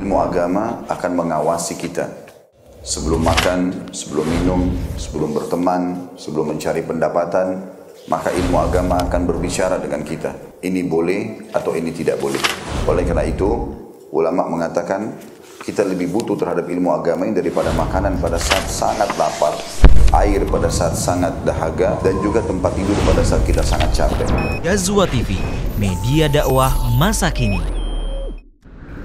ilmu agama akan mengawasi kita. Sebelum makan, sebelum minum, sebelum berteman, sebelum mencari pendapatan, maka ilmu agama akan berbicara dengan kita. Ini boleh atau ini tidak boleh. Oleh karena itu, ulama mengatakan kita lebih butuh terhadap ilmu agama ini daripada makanan pada saat sangat lapar, air pada saat sangat dahaga, dan juga tempat tidur pada saat kita sangat capek. Gazwa TV, media dakwah masa kini.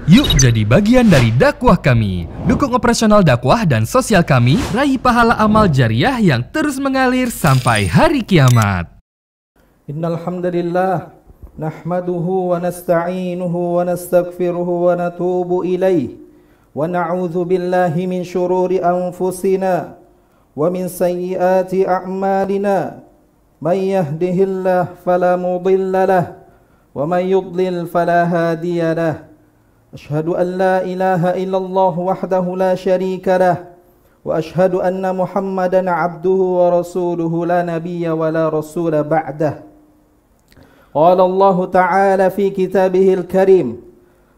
Yuk jadi bagian dari dakwah kami. Dukung operasional dakwah dan sosial kami, raih pahala amal jariah yang terus mengalir sampai hari kiamat. Innalhamdulillah, nahmaduhu wa nasta'inuhu wa nastaghfiruhu wa natubu ilaih wa na'udhu billahi min syururi anfusina wa min sayyiati a'malina. Man yahdihillah falamudillalah wa man yudlil falahadiyalah. أشهد أن لا إله إلا الله وحده لا شريك له وأشهد أن محمدا عبده ورسوله لا نبي ولا رسول بعده قال الله تعالى في كتابه الكريم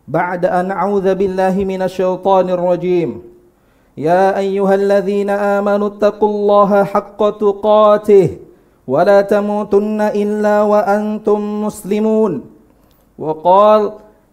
بعد أن أعوذ بالله من الشيطان الرجيم يا أيها الذين آمنوا اتقوا الله حق تقاته ولا تموتن إلا وأنتم مسلمون وقال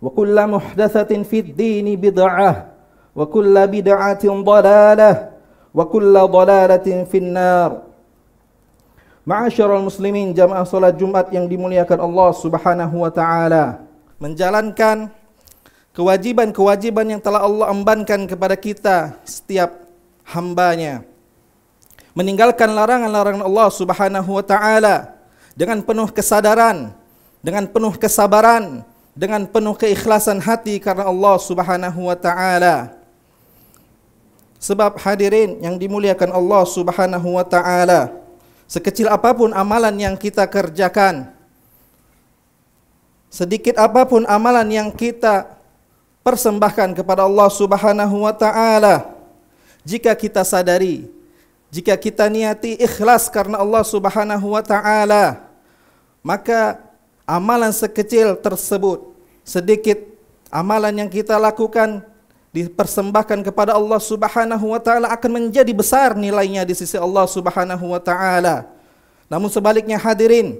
wa kullu muhdatsatin fid dini bid'ah wa kullu bid'atin dalalah wa kullu dalalatin fin Ma'asyiral muslimin jamaah salat Jumat yang dimuliakan Allah Subhanahu wa taala menjalankan kewajiban-kewajiban yang telah Allah embankan kepada kita setiap hambanya meninggalkan larangan-larangan Allah Subhanahu wa taala dengan penuh kesadaran dengan penuh kesabaran dengan penuh keikhlasan hati karena Allah Subhanahu wa taala. Sebab hadirin yang dimuliakan Allah Subhanahu wa taala, sekecil apapun amalan yang kita kerjakan, sedikit apapun amalan yang kita persembahkan kepada Allah Subhanahu wa taala, jika kita sadari, jika kita niati ikhlas karena Allah Subhanahu wa taala, maka amalan sekecil tersebut, sedikit amalan yang kita lakukan dipersembahkan kepada Allah Subhanahu wa taala akan menjadi besar nilainya di sisi Allah Subhanahu wa taala. Namun sebaliknya hadirin,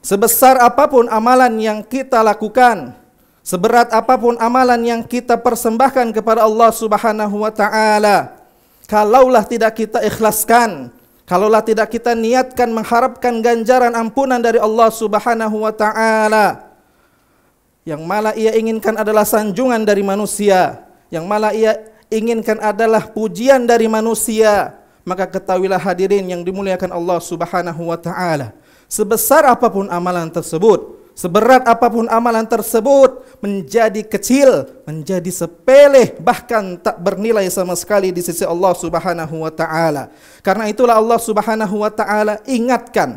sebesar apapun amalan yang kita lakukan, seberat apapun amalan yang kita persembahkan kepada Allah Subhanahu wa taala, kalaulah tidak kita ikhlaskan, Kalaulah tidak kita niatkan mengharapkan ganjaran ampunan dari Allah Subhanahu wa taala. Yang malah ia inginkan adalah sanjungan dari manusia, yang malah ia inginkan adalah pujian dari manusia. Maka ketahuilah hadirin yang dimuliakan Allah Subhanahu wa taala, sebesar apapun amalan tersebut, Seberat apapun amalan tersebut menjadi kecil, menjadi sepele bahkan tak bernilai sama sekali di sisi Allah Subhanahu wa taala. Karena itulah Allah Subhanahu wa taala ingatkan.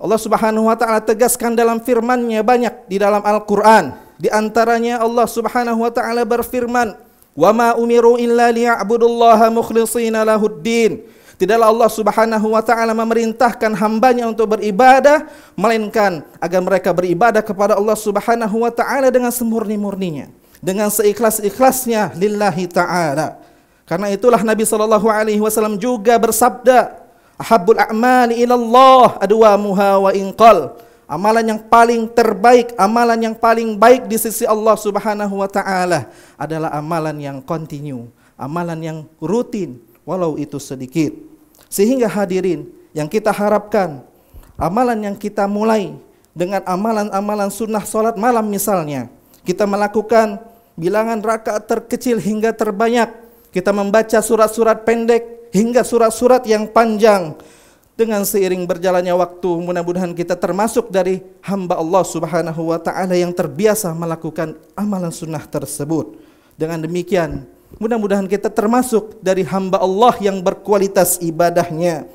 Allah Subhanahu wa taala tegaskan dalam firman-Nya banyak di dalam Al-Qur'an. Di antaranya Allah Subhanahu wa taala berfirman, "Wa ma umiru illa liya'budullaha mukhlishina lahud din." Tidaklah Allah Subhanahu wa taala memerintahkan hambanya untuk beribadah melainkan agar mereka beribadah kepada Allah Subhanahu wa taala dengan semurni-murninya, dengan seikhlas-ikhlasnya lillahi taala. Karena itulah Nabi sallallahu alaihi wasallam juga bersabda, "Ahabbul a'mali ila Allah adwamuha wa inqal." Amalan yang paling terbaik, amalan yang paling baik di sisi Allah Subhanahu wa taala adalah amalan yang kontinu, amalan yang rutin, walau itu sedikit. Sehingga hadirin yang kita harapkan, amalan yang kita mulai dengan amalan-amalan sunnah sholat malam misalnya, kita melakukan bilangan rakaat terkecil hingga terbanyak, kita membaca surat-surat pendek hingga surat-surat yang panjang, dengan seiring berjalannya waktu mudah-mudahan kita termasuk dari hamba Allah Subhanahu wa taala yang terbiasa melakukan amalan sunnah tersebut. Dengan demikian Mudah-mudahan kita termasuk dari hamba Allah yang berkualitas ibadahnya.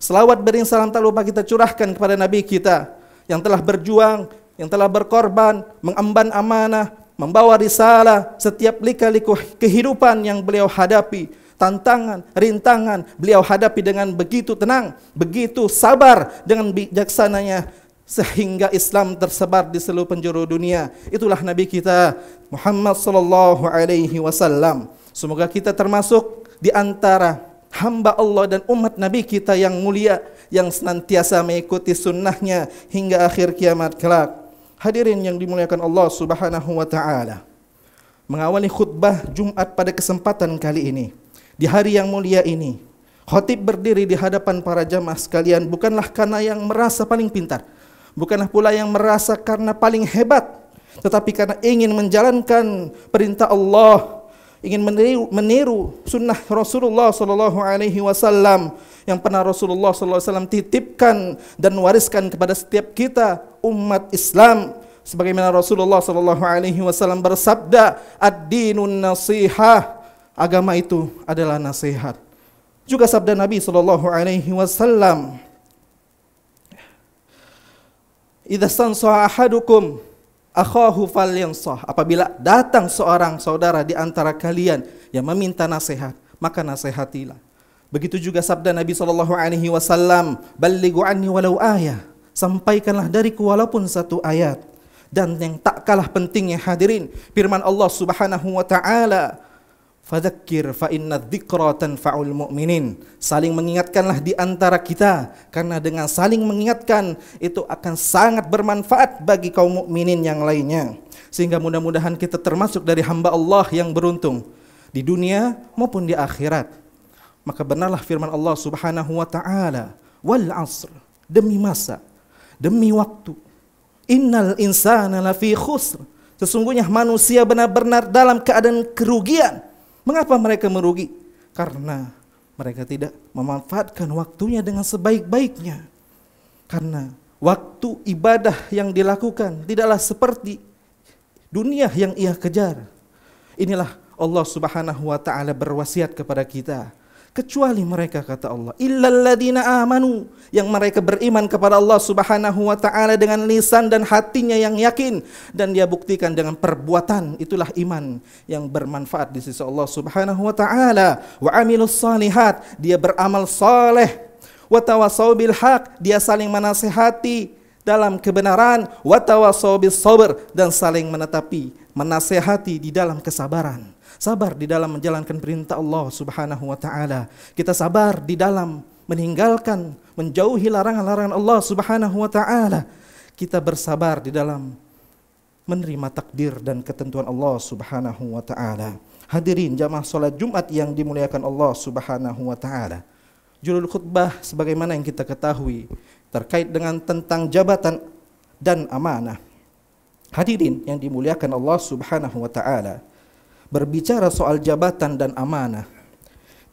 Selawat bering salam tak lupa kita curahkan kepada Nabi kita yang telah berjuang, yang telah berkorban, mengemban amanah, membawa risalah setiap lika-liku kehidupan yang beliau hadapi, tantangan, rintangan beliau hadapi dengan begitu tenang, begitu sabar dengan bijaksananya sehingga Islam tersebar di seluruh penjuru dunia. Itulah Nabi kita Muhammad sallallahu alaihi wasallam. Semoga kita termasuk di antara hamba Allah dan umat Nabi kita yang mulia yang senantiasa mengikuti sunnahnya hingga akhir kiamat kelak. Hadirin yang dimuliakan Allah Subhanahu wa taala. Mengawali khutbah Jumat pada kesempatan kali ini, di hari yang mulia ini, khotib berdiri di hadapan para jamaah sekalian bukanlah karena yang merasa paling pintar, bukanlah pula yang merasa karena paling hebat, tetapi karena ingin menjalankan perintah Allah ingin meniru, meniru sunnah Rasulullah Sallallahu Alaihi Wasallam yang pernah Rasulullah Sallallahu Alaihi Wasallam titipkan dan wariskan kepada setiap kita umat Islam sebagaimana Rasulullah Sallallahu Alaihi Wasallam bersabda ad-dinun nasihah agama itu adalah nasihat juga sabda Nabi Sallallahu Alaihi Wasallam idza ahadukum akhahu falyansah. Apabila datang seorang saudara di antara kalian yang meminta nasihat, maka nasihatilah. Begitu juga sabda Nabi sallallahu alaihi wasallam, "Ballighu anni walau ayah." Sampaikanlah dariku walaupun satu ayat. Dan yang tak kalah pentingnya hadirin, firman Allah Subhanahu wa taala, Fadzakir fa inna dzikra mu'minin. Saling mengingatkanlah di antara kita karena dengan saling mengingatkan itu akan sangat bermanfaat bagi kaum mukminin yang lainnya. Sehingga mudah-mudahan kita termasuk dari hamba Allah yang beruntung di dunia maupun di akhirat. Maka benarlah firman Allah Subhanahu wa taala, "Wal 'asr" demi masa, demi waktu. Innal insana lafi khusr. Sesungguhnya manusia benar-benar dalam keadaan kerugian Mengapa mereka merugi? Karena mereka tidak memanfaatkan waktunya dengan sebaik-baiknya. Karena waktu ibadah yang dilakukan tidaklah seperti dunia yang ia kejar. Inilah Allah Subhanahu wa taala berwasiat kepada kita kecuali mereka kata Allah illalladzina amanu yang mereka beriman kepada Allah Subhanahu wa taala dengan lisan dan hatinya yang yakin dan dia buktikan dengan perbuatan itulah iman yang bermanfaat di sisi Allah Subhanahu wa taala wa amilus salihat dia beramal saleh wa hak bil haq dia saling menasehati dalam kebenaran wa sober bis sabr dan saling menetapi menasehati di dalam kesabaran sabar di dalam menjalankan perintah Allah Subhanahu wa taala. Kita sabar di dalam meninggalkan, menjauhi larangan-larangan Allah Subhanahu wa taala. Kita bersabar di dalam menerima takdir dan ketentuan Allah Subhanahu wa taala. Hadirin jamaah salat Jumat yang dimuliakan Allah Subhanahu wa taala. Judul khutbah sebagaimana yang kita ketahui terkait dengan tentang jabatan dan amanah. Hadirin yang dimuliakan Allah Subhanahu wa taala berbicara soal jabatan dan amanah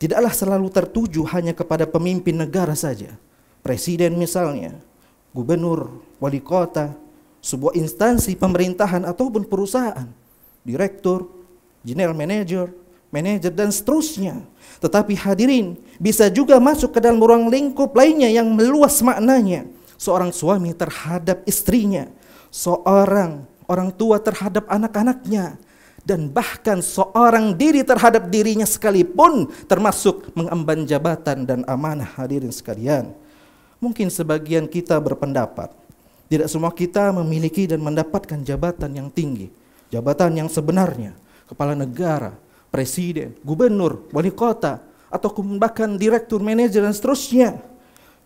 tidaklah selalu tertuju hanya kepada pemimpin negara saja. Presiden misalnya, gubernur, wali kota, sebuah instansi pemerintahan ataupun perusahaan, direktur, general manager, manajer dan seterusnya. Tetapi hadirin bisa juga masuk ke dalam ruang lingkup lainnya yang meluas maknanya. Seorang suami terhadap istrinya, seorang orang tua terhadap anak-anaknya, dan bahkan seorang diri terhadap dirinya sekalipun termasuk mengemban jabatan dan amanah hadirin sekalian. Mungkin sebagian kita berpendapat tidak semua kita memiliki dan mendapatkan jabatan yang tinggi, jabatan yang sebenarnya, kepala negara, presiden, gubernur, wali kota, atau bahkan direktur, manajer, dan seterusnya.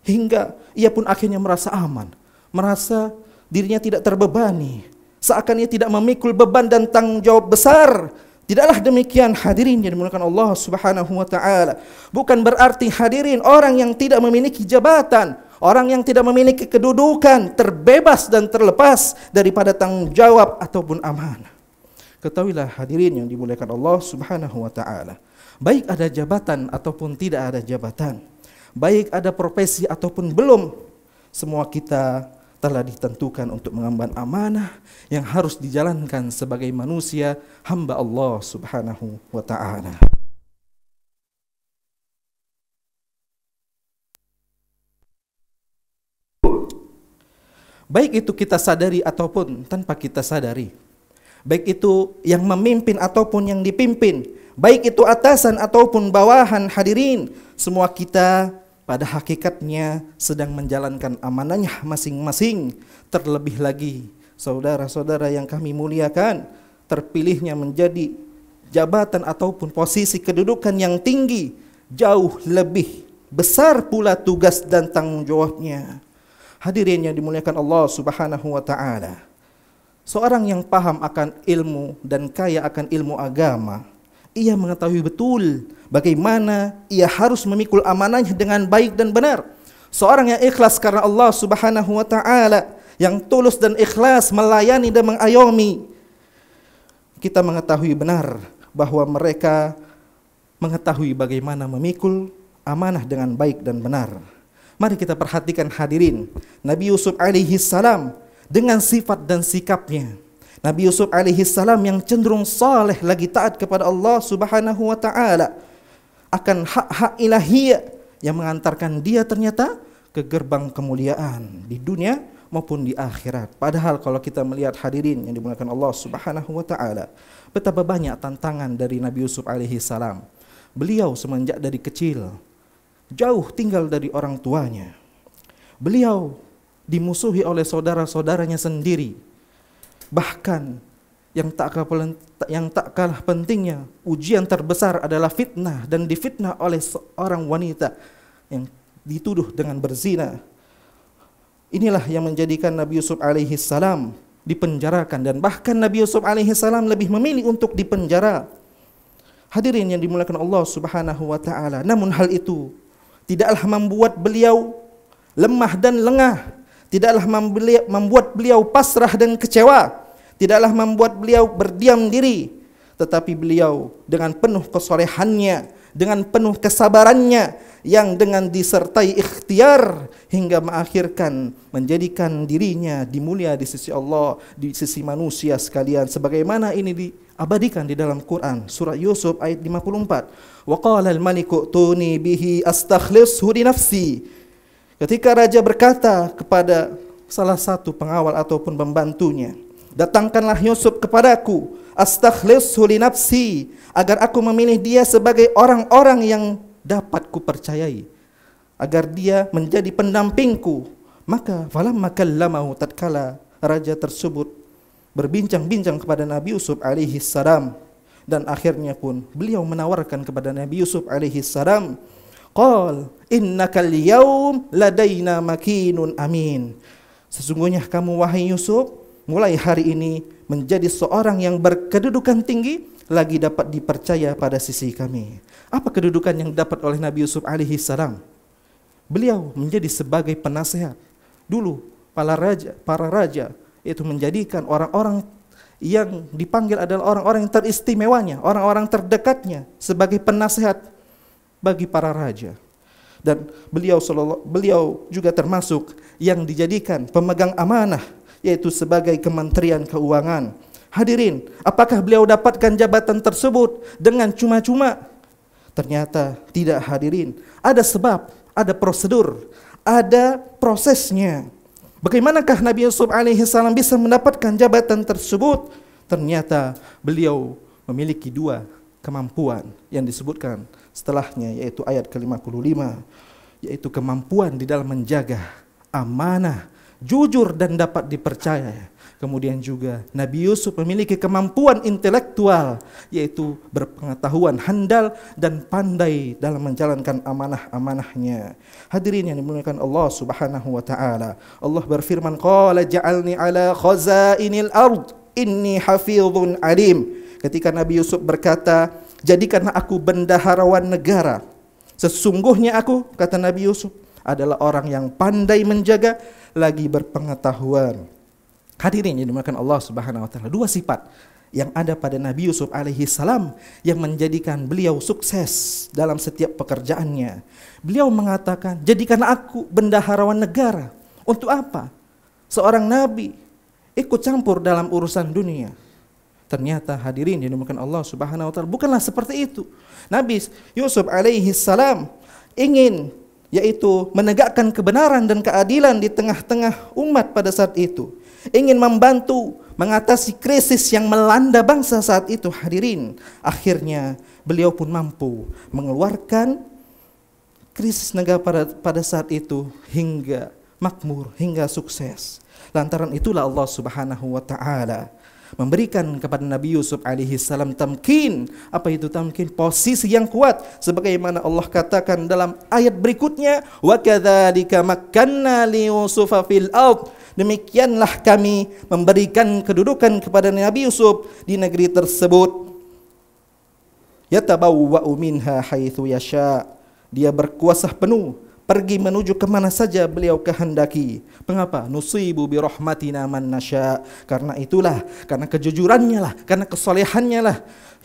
Hingga ia pun akhirnya merasa aman, merasa dirinya tidak terbebani, seakan ia tidak memikul beban dan tanggung jawab besar. Tidaklah demikian hadirin yang dimuliakan Allah Subhanahu wa taala. Bukan berarti hadirin orang yang tidak memiliki jabatan, orang yang tidak memiliki kedudukan terbebas dan terlepas daripada tanggung jawab ataupun amanah. Ketahuilah hadirin yang dimuliakan Allah Subhanahu wa taala. Baik ada jabatan ataupun tidak ada jabatan, baik ada profesi ataupun belum, semua kita telah ditentukan untuk mengemban amanah yang harus dijalankan sebagai manusia hamba Allah Subhanahu wa taala. Baik itu kita sadari ataupun tanpa kita sadari. Baik itu yang memimpin ataupun yang dipimpin, baik itu atasan ataupun bawahan hadirin, semua kita pada hakikatnya sedang menjalankan amanahnya masing-masing. Terlebih lagi, saudara-saudara yang kami muliakan, terpilihnya menjadi jabatan ataupun posisi kedudukan yang tinggi jauh lebih besar pula tugas dan tanggung jawabnya. Hadirin yang dimuliakan Allah Subhanahu wa taala. Seorang yang paham akan ilmu dan kaya akan ilmu agama, ia mengetahui betul bagaimana ia harus memikul amanahnya dengan baik dan benar. Seorang yang ikhlas karena Allah Subhanahu wa taala, yang tulus dan ikhlas melayani dan mengayomi. Kita mengetahui benar bahwa mereka mengetahui bagaimana memikul amanah dengan baik dan benar. Mari kita perhatikan hadirin, Nabi Yusuf alaihi salam dengan sifat dan sikapnya Nabi Yusuf alaihi salam yang cenderung saleh lagi taat kepada Allah Subhanahu wa taala akan hak-hak ilahiyah yang mengantarkan dia ternyata ke gerbang kemuliaan di dunia maupun di akhirat. Padahal kalau kita melihat hadirin yang dimuliakan Allah Subhanahu wa taala, betapa banyak tantangan dari Nabi Yusuf alaihi salam. Beliau semenjak dari kecil jauh tinggal dari orang tuanya. Beliau dimusuhi oleh saudara-saudaranya sendiri. Bahkan yang tak kalah, yang tak kalah pentingnya, ujian terbesar adalah fitnah dan difitnah oleh seorang wanita yang dituduh dengan berzina. Inilah yang menjadikan Nabi Yusuf alaihi salam dipenjarakan dan bahkan Nabi Yusuf alaihi salam lebih memilih untuk dipenjara. Hadirin yang dimuliakan Allah Subhanahu wa taala. Namun hal itu tidaklah membuat beliau lemah dan lengah, tidaklah membuat beliau pasrah dan kecewa tidaklah membuat beliau berdiam diri, tetapi beliau dengan penuh kesolehannya, dengan penuh kesabarannya yang dengan disertai ikhtiar hingga mengakhirkan menjadikan dirinya dimulia di sisi Allah, di sisi manusia sekalian sebagaimana ini diabadikan di dalam Quran surah Yusuf ayat 54. Wa qala al-maliku tuni bihi astakhlishu li nafsi. Ketika raja berkata kepada salah satu pengawal ataupun pembantunya, Datangkanlah Yusuf kepadaku, astakhlishu li nafsi, agar aku memilih dia sebagai orang-orang yang dapat kupercayai, agar dia menjadi pendampingku. Maka maka lamau tatkala raja tersebut berbincang-bincang kepada Nabi Yusuf alaihi salam dan akhirnya pun beliau menawarkan kepada Nabi Yusuf alaihi salam qal innakal yaum ladaina makinun amin sesungguhnya kamu wahai Yusuf mulai hari ini menjadi seorang yang berkedudukan tinggi lagi dapat dipercaya pada sisi kami. Apa kedudukan yang dapat oleh Nabi Yusuf alaihi salam? Beliau menjadi sebagai penasehat. Dulu para raja, para raja itu menjadikan orang-orang yang dipanggil adalah orang-orang yang teristimewanya, orang-orang terdekatnya sebagai penasehat bagi para raja. Dan beliau beliau juga termasuk yang dijadikan pemegang amanah yaitu sebagai Kementerian Keuangan. Hadirin, apakah beliau dapatkan jabatan tersebut dengan cuma-cuma? Ternyata tidak hadirin. Ada sebab, ada prosedur, ada prosesnya. Bagaimanakah Nabi Yusuf alaihissalam bisa mendapatkan jabatan tersebut? Ternyata beliau memiliki dua kemampuan yang disebutkan setelahnya yaitu ayat ke-55 yaitu kemampuan di dalam menjaga amanah jujur dan dapat dipercaya. Kemudian juga Nabi Yusuf memiliki kemampuan intelektual yaitu berpengetahuan handal dan pandai dalam menjalankan amanah-amanahnya. Hadirin yang dimuliakan Allah Subhanahu wa taala. Allah berfirman, "Qala ja'alni ala khazainil ard inni hafizun alim." Ketika Nabi Yusuf berkata, "Jadikanlah aku bendaharawan negara." Sesungguhnya aku, kata Nabi Yusuf, adalah orang yang pandai menjaga lagi berpengetahuan. Hadirin yang dimakan Allah Subhanahu wa taala, dua sifat yang ada pada Nabi Yusuf alaihi salam yang menjadikan beliau sukses dalam setiap pekerjaannya. Beliau mengatakan, "Jadikan aku bendaharawan negara." Untuk apa? Seorang nabi ikut campur dalam urusan dunia. Ternyata hadirin yang dimakan Allah Subhanahu wa taala bukanlah seperti itu. Nabi Yusuf alaihi salam ingin yaitu menegakkan kebenaran dan keadilan di tengah-tengah umat pada saat itu, ingin membantu mengatasi krisis yang melanda bangsa saat itu. Hadirin, akhirnya beliau pun mampu mengeluarkan krisis negara pada, pada saat itu hingga makmur, hingga sukses. Lantaran itulah Allah Subhanahu wa taala memberikan kepada Nabi Yusuf alaihi salam tamkin. Apa itu tamkin? Posisi yang kuat sebagaimana Allah katakan dalam ayat berikutnya, "Wa kadzalika makkanna li Yusuf fil ard." Demikianlah kami memberikan kedudukan kepada Nabi Yusuf di negeri tersebut. Yatabawwa'u minha haitsu yasha. Dia berkuasa penuh pergi menuju kemana saja beliau kehendaki. Mengapa? Nusibu bi rahmatina man nasya. Karena itulah, karena kejujurannya lah, karena kesolehannya lah.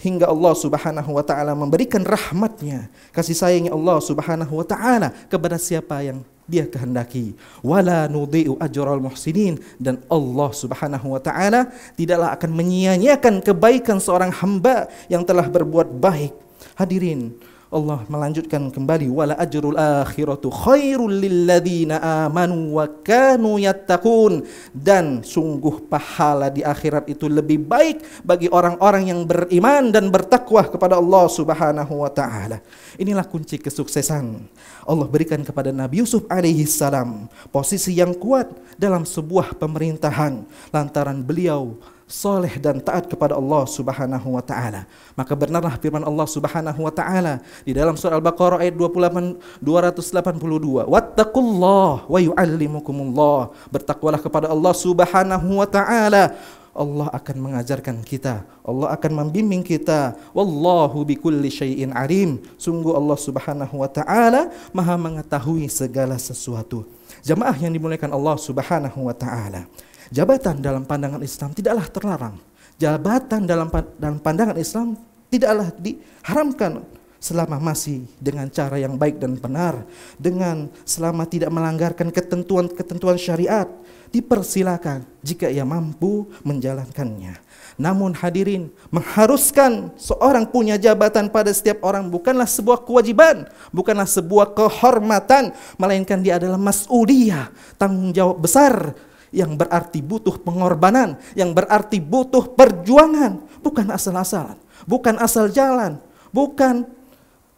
Hingga Allah subhanahu wa ta'ala memberikan rahmatnya. Kasih sayangnya Allah subhanahu wa ta'ala kepada siapa yang dia kehendaki wala nudhi'u ajral muhsinin dan Allah Subhanahu wa taala tidaklah akan menyia-nyiakan kebaikan seorang hamba yang telah berbuat baik hadirin Allah melanjutkan kembali wala ajrul akhiratu khairul lilladzina amanu wa kanu yattaqun dan sungguh pahala di akhirat itu lebih baik bagi orang-orang yang beriman dan bertakwa kepada Allah Subhanahu wa taala. Inilah kunci kesuksesan. Allah berikan kepada Nabi Yusuf alaihi salam posisi yang kuat dalam sebuah pemerintahan lantaran beliau soleh dan taat kepada Allah Subhanahu wa taala. Maka benarlah firman Allah Subhanahu wa taala di dalam surah Al-Baqarah ayat 28 282. Wattaqullah wa yuallimukumullah. Bertakwalah kepada Allah Subhanahu wa taala. Allah akan mengajarkan kita, Allah akan membimbing kita. Wallahu bikulli syai'in arim Sungguh Allah Subhanahu wa taala Maha mengetahui segala sesuatu. Jamaah yang dimuliakan Allah Subhanahu wa taala. Jabatan dalam pandangan Islam tidaklah terlarang. Jabatan dalam dalam pandangan Islam tidaklah diharamkan selama masih dengan cara yang baik dan benar, dengan selama tidak melanggarkan ketentuan-ketentuan syariat, dipersilakan jika ia mampu menjalankannya. Namun hadirin, mengharuskan seorang punya jabatan pada setiap orang bukanlah sebuah kewajiban, bukanlah sebuah kehormatan, melainkan dia adalah mas'uliyah, tanggung jawab besar yang berarti butuh pengorbanan, yang berarti butuh perjuangan, bukan asal-asalan, bukan asal jalan, bukan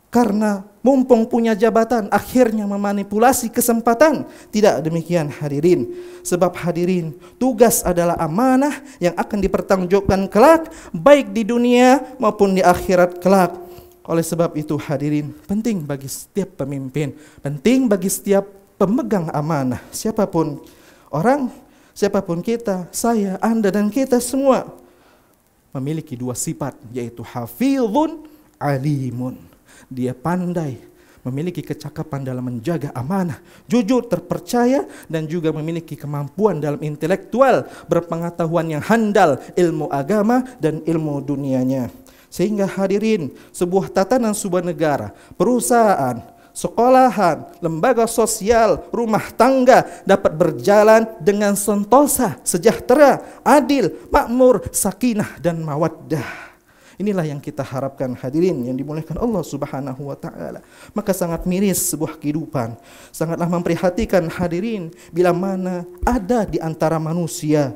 karena mumpung punya jabatan akhirnya memanipulasi kesempatan. Tidak demikian hadirin. Sebab hadirin, tugas adalah amanah yang akan dipertanggungjawabkan kelak baik di dunia maupun di akhirat kelak. Oleh sebab itu hadirin, penting bagi setiap pemimpin, penting bagi setiap pemegang amanah siapapun Orang siapapun kita, saya, Anda dan kita semua memiliki dua sifat yaitu hafizun alimun. Dia pandai memiliki kecakapan dalam menjaga amanah, jujur, terpercaya, dan juga memiliki kemampuan dalam intelektual, berpengetahuan yang handal, ilmu agama dan ilmu dunianya. Sehingga hadirin, sebuah tatanan sebuah negara, perusahaan, sekolahan, lembaga sosial, rumah tangga dapat berjalan dengan sentosa, sejahtera, adil, makmur, sakinah dan mawaddah. Inilah yang kita harapkan hadirin yang dimuliakan Allah Subhanahu wa taala. Maka sangat miris sebuah kehidupan. Sangatlah memprihatinkan hadirin bila mana ada di antara manusia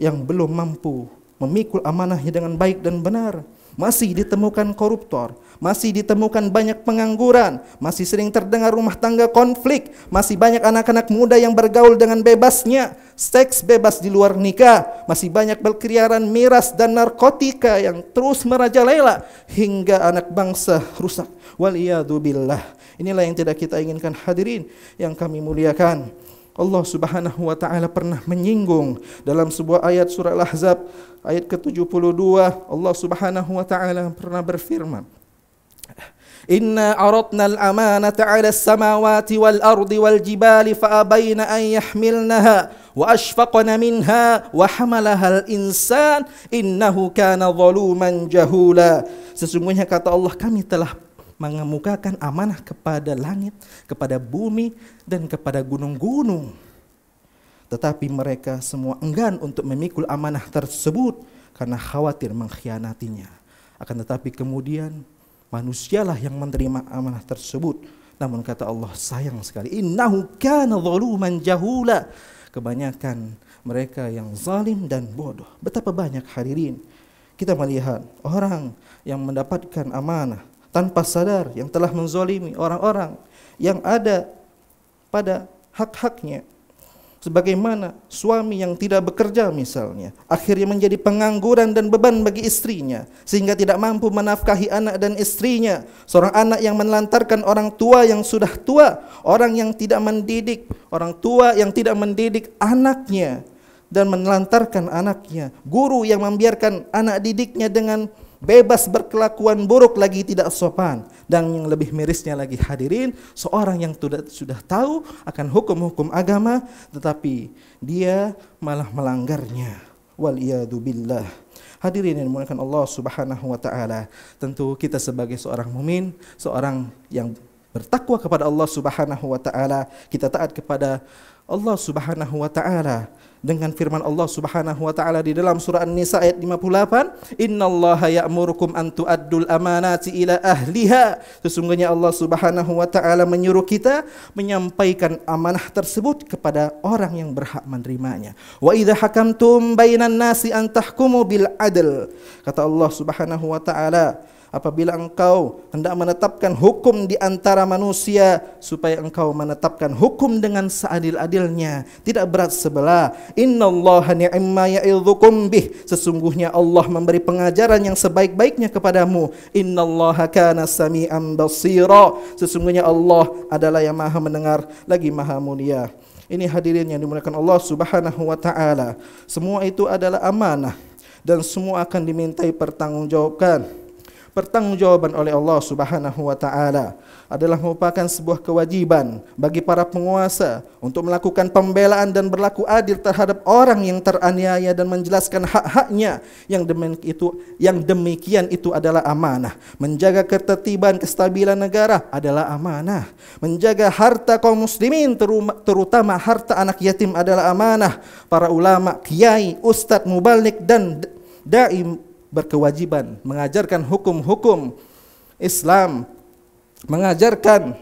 yang belum mampu memikul amanahnya dengan baik dan benar masih ditemukan koruptor, masih ditemukan banyak pengangguran, masih sering terdengar rumah tangga konflik, masih banyak anak-anak muda yang bergaul dengan bebasnya, seks bebas di luar nikah, masih banyak berkeliaran miras dan narkotika yang terus merajalela hingga anak bangsa rusak. Waliyadzubillah. Inilah yang tidak kita inginkan hadirin yang kami muliakan. Allah Subhanahu wa taala pernah menyinggung dalam sebuah ayat surah Al-Ahzab ayat ke-72 Allah Subhanahu wa taala pernah berfirman Inna aradna al-amanata 'ala as-samawati wal-ardi wal-jibali fa abayna an yahmilnaha wa ashfaqna minha wa hamalaha al-insan innahu kana zaluman jahula Sesungguhnya kata Allah kami telah mengemukakan amanah kepada langit, kepada bumi, dan kepada gunung-gunung. Tetapi mereka semua enggan untuk memikul amanah tersebut karena khawatir mengkhianatinya. Akan tetapi kemudian manusialah yang menerima amanah tersebut. Namun kata Allah sayang sekali, innahu kana zaluman jahula. Kebanyakan mereka yang zalim dan bodoh. Betapa banyak ini kita melihat orang yang mendapatkan amanah tanpa sadar yang telah menzolimi orang-orang yang ada pada hak-haknya sebagaimana suami yang tidak bekerja misalnya akhirnya menjadi pengangguran dan beban bagi istrinya sehingga tidak mampu menafkahi anak dan istrinya seorang anak yang menelantarkan orang tua yang sudah tua orang yang tidak mendidik orang tua yang tidak mendidik anaknya dan menelantarkan anaknya guru yang membiarkan anak didiknya dengan bebas berkelakuan buruk lagi tidak sopan dan yang lebih mirisnya lagi hadirin seorang yang sudah tahu akan hukum-hukum agama tetapi dia malah melanggarnya wal billah hadirin yang dimuliakan Allah Subhanahu wa taala tentu kita sebagai seorang mukmin seorang yang bertakwa kepada Allah Subhanahu wa taala kita taat kepada Allah Subhanahu wa taala dengan firman Allah Subhanahu wa taala di dalam surah An-Nisa ayat 58, "Innallaha ya'murukum an tu'addul amanati ila ahliha." Sesungguhnya Allah Subhanahu wa taala menyuruh kita menyampaikan amanah tersebut kepada orang yang berhak menerimanya. "Wa idza hakamtum bainan nasi an tahkumu bil adl." Kata Allah Subhanahu wa taala, apabila engkau hendak menetapkan hukum di antara manusia supaya engkau menetapkan hukum dengan seadil-adilnya tidak berat sebelah innallaha ni'ma ya'idzukum bih sesungguhnya Allah memberi pengajaran yang sebaik-baiknya kepadamu innallaha kana sami'an basira sesungguhnya Allah adalah yang maha mendengar lagi maha mulia ini hadirin yang dimuliakan Allah Subhanahu wa taala semua itu adalah amanah dan semua akan dimintai pertanggungjawabkan pertanggungjawaban oleh Allah Subhanahu wa taala adalah merupakan sebuah kewajiban bagi para penguasa untuk melakukan pembelaan dan berlaku adil terhadap orang yang teraniaya dan menjelaskan hak-haknya yang demikian itu yang demikian itu adalah amanah menjaga ketertiban kestabilan negara adalah amanah menjaga harta kaum muslimin terutama harta anak yatim adalah amanah para ulama kiai ustadz mubalik dan dai berkewajiban mengajarkan hukum-hukum Islam, mengajarkan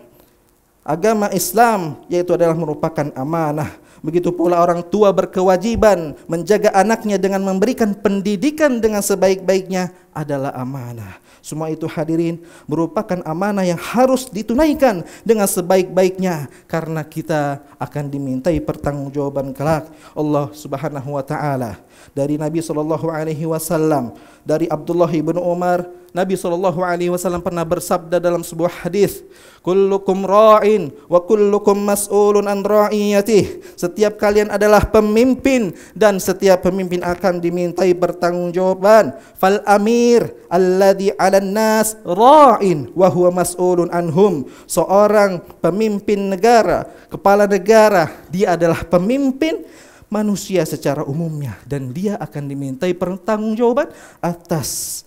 agama Islam yaitu adalah merupakan amanah. Begitu pula orang tua berkewajiban menjaga anaknya dengan memberikan pendidikan dengan sebaik-baiknya adalah amanah. Semua itu hadirin merupakan amanah yang harus ditunaikan dengan sebaik-baiknya karena kita akan dimintai pertanggungjawaban kelak Allah Subhanahu wa taala dari Nabi Shallallahu Alaihi Wasallam dari Abdullah ibnu Umar Nabi Shallallahu Alaihi Wasallam pernah bersabda dalam sebuah hadis kullukum ra'in wa kullukum mas'ulun an ra'iyatih setiap kalian adalah pemimpin dan setiap pemimpin akan dimintai pertanggungjawaban fal amir alladhi 'alan nas ra'in wa huwa mas'ulun anhum seorang pemimpin negara kepala negara dia adalah pemimpin manusia secara umumnya dan dia akan dimintai pertanggungjawaban atas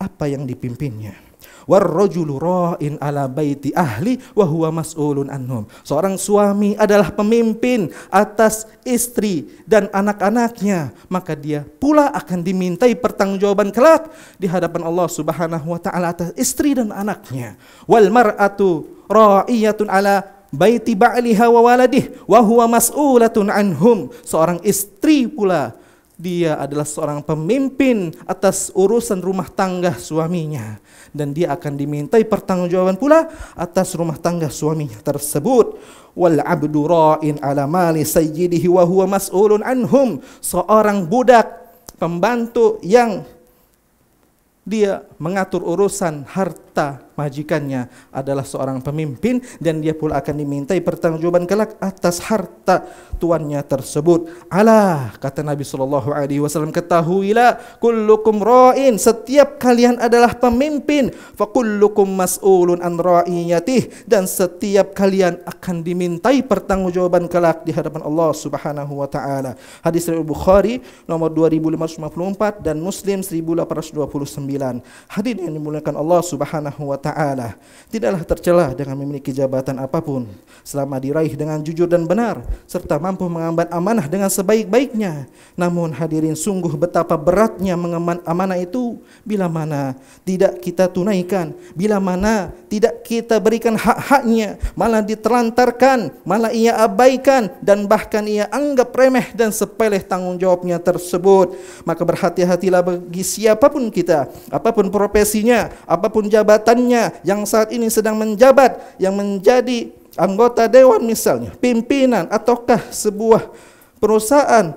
apa yang dipimpinnya. Warrojulu ra'in ala baiti ahli wa huwa mas'ulun anhum. Seorang suami adalah pemimpin atas istri dan anak-anaknya, maka dia pula akan dimintai pertanggungjawaban kelak di hadapan Allah Subhanahu wa taala atas istri dan anaknya. Wal mar'atu ra'iyatun ala baiti ba'liha wa waladih wa huwa mas'ulatun anhum. Seorang istri pula dia adalah seorang pemimpin atas urusan rumah tangga suaminya dan dia akan dimintai pertanggungjawaban pula atas rumah tangga suaminya tersebut wal abdu ra'in ala mali sayyidihi wa huwa mas'ulun anhum seorang budak pembantu yang dia mengatur urusan harta serta majikannya adalah seorang pemimpin dan dia pula akan dimintai pertanggungjawaban kelak atas harta tuannya tersebut. Allah kata Nabi Shallallahu alaihi wasallam, ketahuilah kullukum ra'in, setiap kalian adalah pemimpin, fakullukum mas'ulun an ra'iyatih dan setiap kalian akan dimintai pertanggungjawaban kelak di hadapan Allah Subhanahu wa taala. Hadis riwayat Bukhari nomor 2554 dan Muslim 1829. hadis yang dimuliakan Allah Subhanahu Subhanahu wa taala. Tidaklah tercela dengan memiliki jabatan apapun selama diraih dengan jujur dan benar serta mampu mengemban amanah dengan sebaik-baiknya. Namun hadirin sungguh betapa beratnya mengemban amanah itu bila mana tidak kita tunaikan, bila mana tidak kita berikan hak-haknya, malah ditelantarkan, malah ia abaikan dan bahkan ia anggap remeh dan sepele tanggung jawabnya tersebut. Maka berhati-hatilah bagi siapapun kita, apapun profesinya, apapun jabatan jabatannya yang saat ini sedang menjabat yang menjadi anggota dewan misalnya, pimpinan ataukah sebuah perusahaan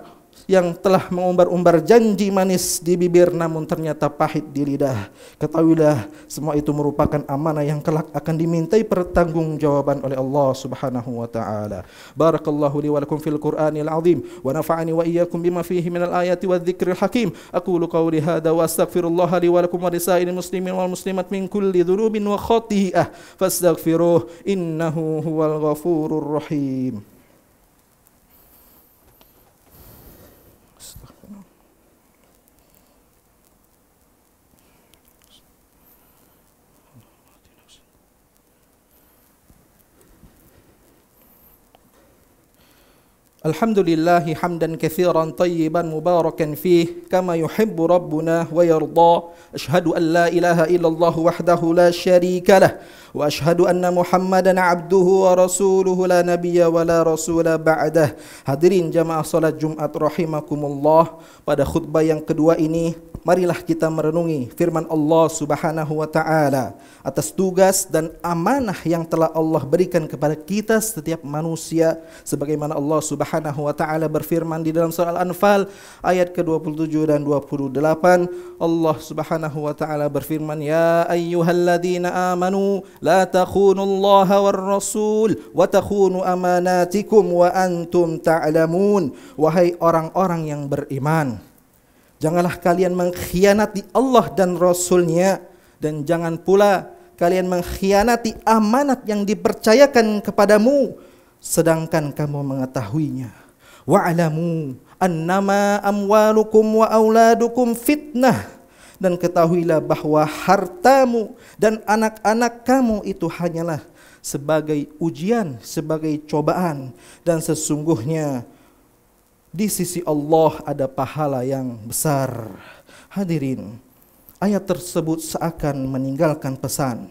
yang telah mengumbar-umbar janji manis di bibir namun ternyata pahit di lidah. Ketahuilah semua itu merupakan amanah yang kelak akan dimintai pertanggungjawaban oleh Allah Subhanahu wa taala. Barakallahu li wa lakum fil Qur'anil azim wa nafa'ani wa iyyakum bima fihi minal ayati wadh-dhikril hakim. Aqulu qawli hadha wa astaghfirullah li wa lakum wa lisairil muslimin wal muslimat min kulli dhunubin wa khati'ah fastaghfiruh innahu huwal ghafurur rahim. الحمد لله حمدا كثيرا طيبا مباركا فيه كما يحب ربنا ويرضى أشهد أن لا إله إلا الله وحده لا شريك له وأشهد أن محمدا عبده ورسوله لا نبي ولا rasula بعده Hadirin jamaah salat Jumat rahimakumullah Pada khutbah yang kedua ini Marilah kita merenungi firman Allah subhanahu wa ta'ala Atas tugas dan amanah yang telah Allah berikan kepada kita setiap manusia Sebagaimana Allah subhanahu Subhanahu wa taala berfirman di dalam surah Al-Anfal ayat ke-27 dan 28 Allah Subhanahu wa taala berfirman ya ayyuhalladzina amanu la takhunullaha war rasul wa takhunu amanatikum wa antum ta'lamun wahai orang-orang yang beriman janganlah kalian mengkhianati Allah dan rasulnya dan jangan pula kalian mengkhianati amanat yang dipercayakan kepadamu sedangkan kamu mengetahuinya. Wa'lamu annama amwalukum wa auladukum fitnah dan ketahuilah bahwa hartamu dan anak-anak kamu itu hanyalah sebagai ujian, sebagai cobaan dan sesungguhnya di sisi Allah ada pahala yang besar. Hadirin, ayat tersebut seakan meninggalkan pesan.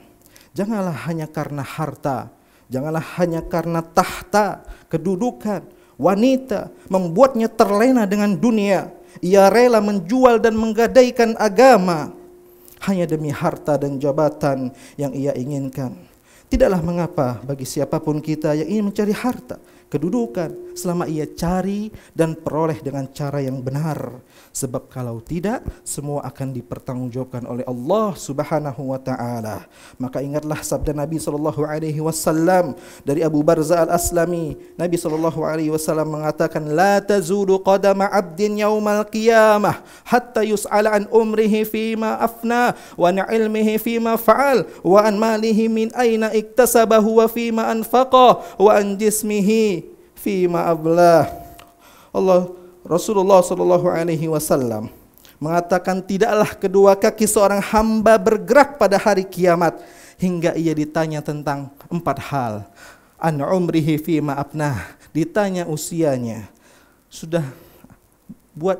Janganlah hanya karena harta Janganlah hanya karena tahta, kedudukan, wanita membuatnya terlena dengan dunia. Ia rela menjual dan menggadaikan agama hanya demi harta dan jabatan yang ia inginkan. Tidaklah mengapa bagi siapapun kita yang ingin mencari harta, kedudukan selama ia cari dan peroleh dengan cara yang benar. Sebab kalau tidak, semua akan dipertanggungjawabkan oleh Allah Subhanahu wa taala. Maka ingatlah sabda Nabi sallallahu alaihi wasallam dari Abu Barza Al-Aslami. Nabi sallallahu alaihi wasallam mengatakan la tazulu qadama 'abdin yaumal qiyamah hatta yus'ala an umrihi fima afna wa an ilmihi fima fa'al wa an malihi min aina iktasabahu wa fima anfaqa wa an jismihi fi ma'ablah. Allah Rasulullah Shallallahu Alaihi Wasallam mengatakan tidaklah kedua kaki seorang hamba bergerak pada hari kiamat hingga ia ditanya tentang empat hal. An umrihi fi ma'abnah. Ditanya usianya. Sudah buat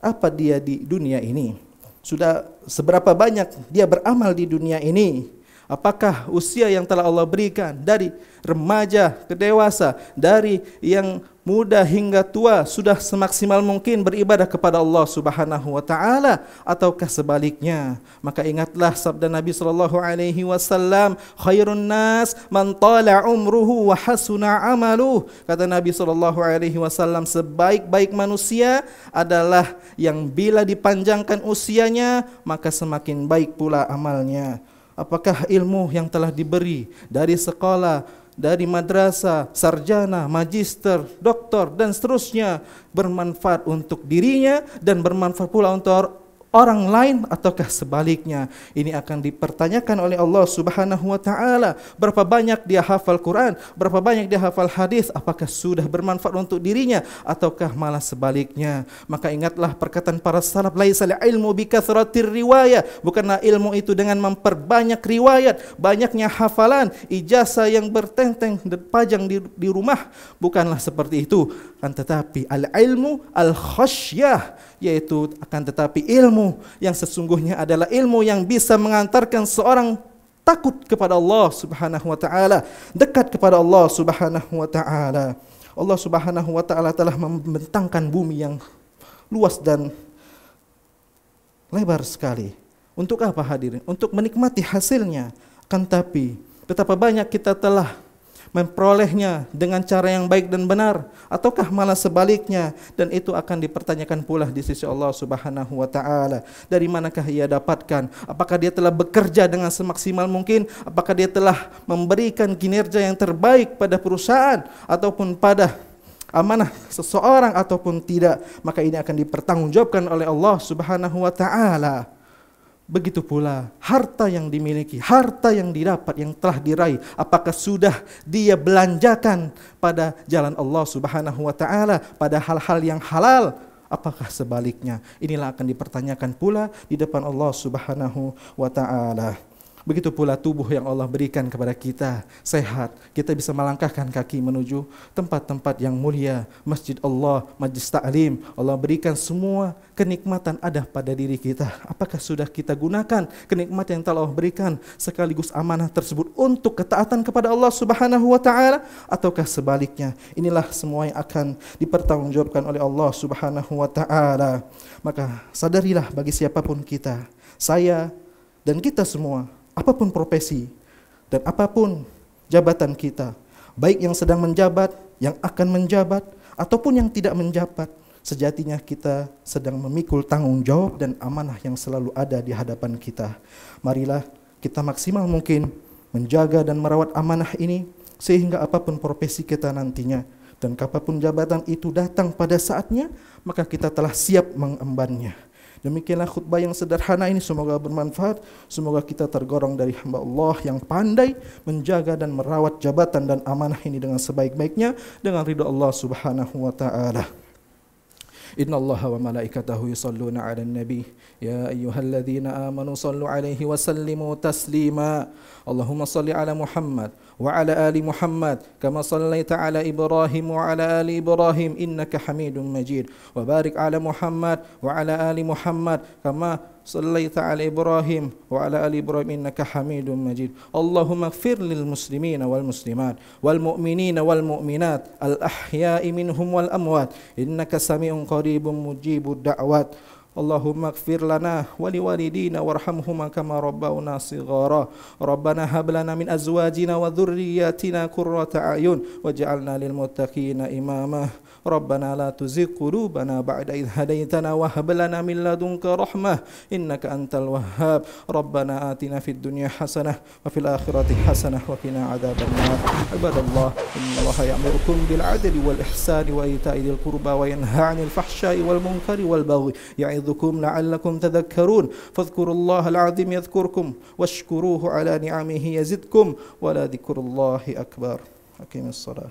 apa dia di dunia ini? Sudah seberapa banyak dia beramal di dunia ini? Apakah usia yang telah Allah berikan dari remaja ke dewasa, dari yang muda hingga tua sudah semaksimal mungkin beribadah kepada Allah Subhanahu wa taala ataukah sebaliknya? Maka ingatlah sabda Nabi sallallahu alaihi wasallam, "Khairun nas man tala umruhu wa hasuna amaluh." Kata Nabi sallallahu alaihi wasallam, sebaik-baik manusia adalah yang bila dipanjangkan usianya maka semakin baik pula amalnya. Apakah ilmu yang telah diberi dari sekolah, dari madrasah, sarjana, magister, doktor dan seterusnya bermanfaat untuk dirinya dan bermanfaat pula untuk orang lain ataukah sebaliknya? Ini akan dipertanyakan oleh Allah Subhanahu wa taala. Berapa banyak dia hafal Quran, berapa banyak dia hafal hadis, apakah sudah bermanfaat untuk dirinya ataukah malah sebaliknya? Maka ingatlah perkataan para salaf laisal ilmu bikathratir riwayah, bukanlah ilmu itu dengan memperbanyak riwayat, banyaknya hafalan, ijazah yang bertenteng dan pajang di, di rumah, bukanlah seperti itu. Kan tetapi al ilmu al khasyah yaitu akan tetapi ilmu ilmu yang sesungguhnya adalah ilmu yang bisa mengantarkan seorang takut kepada Allah Subhanahu wa taala, dekat kepada Allah Subhanahu wa taala. Allah Subhanahu wa taala telah membentangkan bumi yang luas dan lebar sekali. Untuk apa hadirin? Untuk menikmati hasilnya. Kan tapi betapa banyak kita telah memperolehnya dengan cara yang baik dan benar ataukah malah sebaliknya dan itu akan dipertanyakan pula di sisi Allah Subhanahu wa taala dari manakah ia dapatkan apakah dia telah bekerja dengan semaksimal mungkin apakah dia telah memberikan kinerja yang terbaik pada perusahaan ataupun pada amanah seseorang ataupun tidak maka ini akan dipertanggungjawabkan oleh Allah Subhanahu wa taala Begitu pula harta yang dimiliki, harta yang didapat, yang telah diraih, apakah sudah dia belanjakan pada jalan Allah Subhanahu wa taala, pada hal-hal yang halal? Apakah sebaliknya? Inilah akan dipertanyakan pula di depan Allah Subhanahu wa taala. Begitu pula tubuh yang Allah berikan kepada kita sehat, kita bisa melangkahkan kaki menuju tempat-tempat yang mulia, masjid Allah, majlis ta'lim. Allah berikan semua kenikmatan ada pada diri kita. Apakah sudah kita gunakan kenikmatan yang telah Allah berikan sekaligus amanah tersebut untuk ketaatan kepada Allah Subhanahu wa taala ataukah sebaliknya? Inilah semua yang akan dipertanggungjawabkan oleh Allah Subhanahu wa taala. Maka sadarilah bagi siapapun kita, saya dan kita semua apapun profesi dan apapun jabatan kita, baik yang sedang menjabat, yang akan menjabat, ataupun yang tidak menjabat, sejatinya kita sedang memikul tanggung jawab dan amanah yang selalu ada di hadapan kita. Marilah kita maksimal mungkin menjaga dan merawat amanah ini sehingga apapun profesi kita nantinya dan apapun jabatan itu datang pada saatnya, maka kita telah siap mengembannya. Demikianlah khutbah yang sederhana ini semoga bermanfaat. Semoga kita tergorong dari hamba Allah yang pandai menjaga dan merawat jabatan dan amanah ini dengan sebaik-baiknya dengan ridha Allah Subhanahu wa taala. إن الله وملائكته يصلون على النبي يا أيها amanu آمنوا صلوا عليه وسلموا taslima. اللهم صل على محمد وعلى ال محمد كما صليت على ابراهيم وعلى ال ابراهيم انك حميد مجيد وبارك على محمد وعلى ال محمد كما صليت على ابراهيم وعلى ال ابراهيم انك حميد مجيد اللهم اغفر للمسلمين والمسلمات والمؤمنين والمؤمنات الاحياء منهم والاموات انك سميع قريب مجيب الدعوات اللهم اغفر لنا ولوالدينا وارحمهما كما ربونا صغارا ربنا هب لنا من أزواجنا وذرياتنا قرة أعين واجعلنا للمتقين إماما ربنا لا تزغ قلوبنا بعد إذ هديتنا وهب لنا من لدنك رحمة إنك أنت الوهاب ربنا آتنا في الدنيا حسنة وفي الآخرة حسنة وقنا عذاب النار عباد الله إن الله يأمركم بالعدل والإحسان وإيتاء ذي القربى وينهى عن الفحشاء والمنكر والبغي يعظكم لعلكم تذكرون فاذكروا الله العظيم يذكركم واشكروه على نعمه يزدكم ولا ذكر الله أكبر أقيم الصلاة